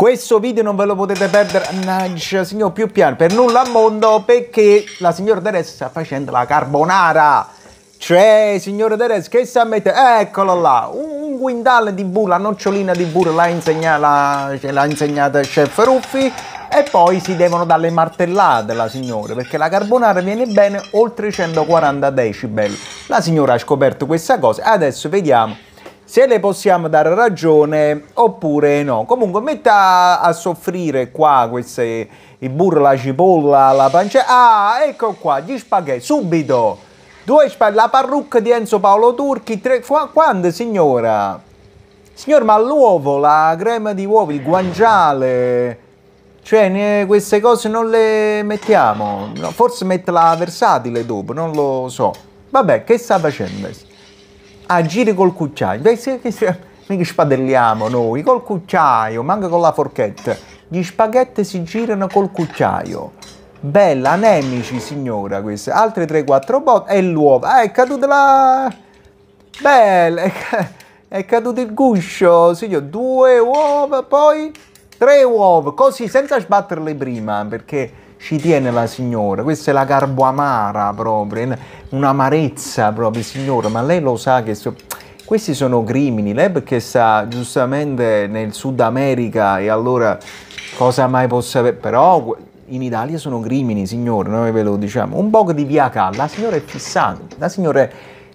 Questo video non ve lo potete perdere, nudge, signor più piano, per nulla al mondo, perché la signora Teresa sta facendo la carbonara. Cioè, signora Teresa, che sta mettendo? Eccolo là, un, guindale di burro, la nocciolina di burro l'ha insegnata, l'ha insegnata chef Ruffi e poi si devono dare le martellate la signora perché la carbonara viene bene oltre 140 decibel. La signora ha scoperto questa cosa, adesso vediamo se le possiamo dare ragione oppure no. Comunque metta a soffrire qua queste, il burro, la cipolla, la pancia. Ah, ecco qua, gli spaghetti, subito. Due spaghetti, la parrucca di Enzo Paolo Turchi, tre, qua, quando signora? Signor, ma l'uovo, la crema di uovo, il guanciale... Cioè, queste cose non le mettiamo. No, forse metterla versatile dopo, non lo so. Vabbè, che sta facendo? agire ah, col cucciaio. Non se, spadelliamo noi, col cucciaio, manca con la forchetta. Gli spaghetti si girano col cucciaio. Bella, anemici signora questa. Altre 3-4 botte e l'uovo. Ah, è caduta la... Bella, è, è caduto il guscio, signor. Due uova, poi tre uova. Così, senza sbatterle prima, perché ci tiene la signora, questa è la carboamara proprio, un'amarezza proprio signora, ma lei lo sa che... So... questi sono crimini, lei perché sta giustamente nel Sud America e allora cosa mai possa... avere, Però in Italia sono crimini, signora, noi ve lo diciamo. Un po' di via calda, la signora è fissata, la signora, è,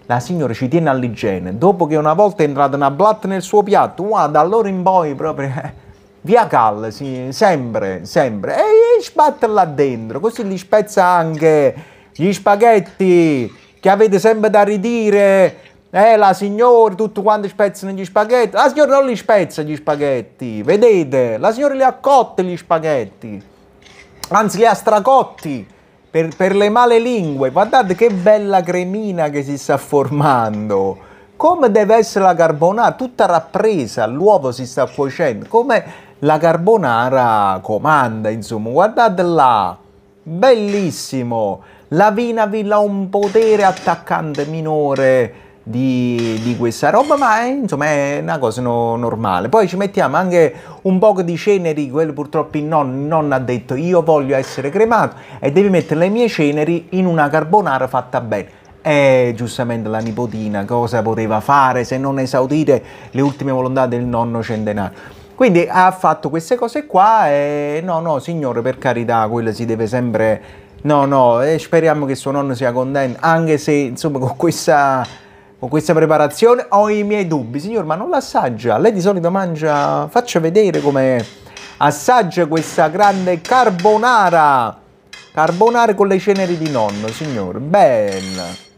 la signora ci tiene all'igiene. Dopo che una volta è entrata una blatt nel suo piatto, guarda, da allora in poi proprio... Eh, via Cal, sì, sempre, sempre, e sbatte là dentro, così gli spezza anche gli spaghetti che avete sempre da ridire, eh, la signora, tutto quanto spezzano gli spaghetti. La signora non li spezza gli spaghetti, vedete? La signora li ha cotti gli spaghetti, anzi li ha stracotti per, per, le male lingue. Guardate che bella cremina che si sta formando. Come deve essere la carbonara, tutta rappresa, l'uovo si sta cuocendo. Come la carbonara comanda, insomma, guardate là, bellissimo, la Vinavill ha un potere attaccante minore di, di, questa roba, ma è, eh, insomma è una cosa no, normale. Poi ci mettiamo anche un po' di ceneri, quello purtroppo il nonno non ha detto io voglio essere cremato e devi mettere le mie ceneri in una carbonara fatta bene. E eh, giustamente la nipotina cosa poteva fare se non esaudire le ultime volontà del nonno centenario? Quindi ha fatto queste cose qua e no, no, signore, per carità, quello si deve sempre... No, no, e speriamo che suo nonno sia contento, anche se, insomma, con questa, con questa preparazione ho i miei dubbi. Signor, ma non l'assaggia? Lei di solito mangia... Faccia vedere come assaggia questa grande carbonara. Carbonara con le ceneri di nonno, signore. Bella.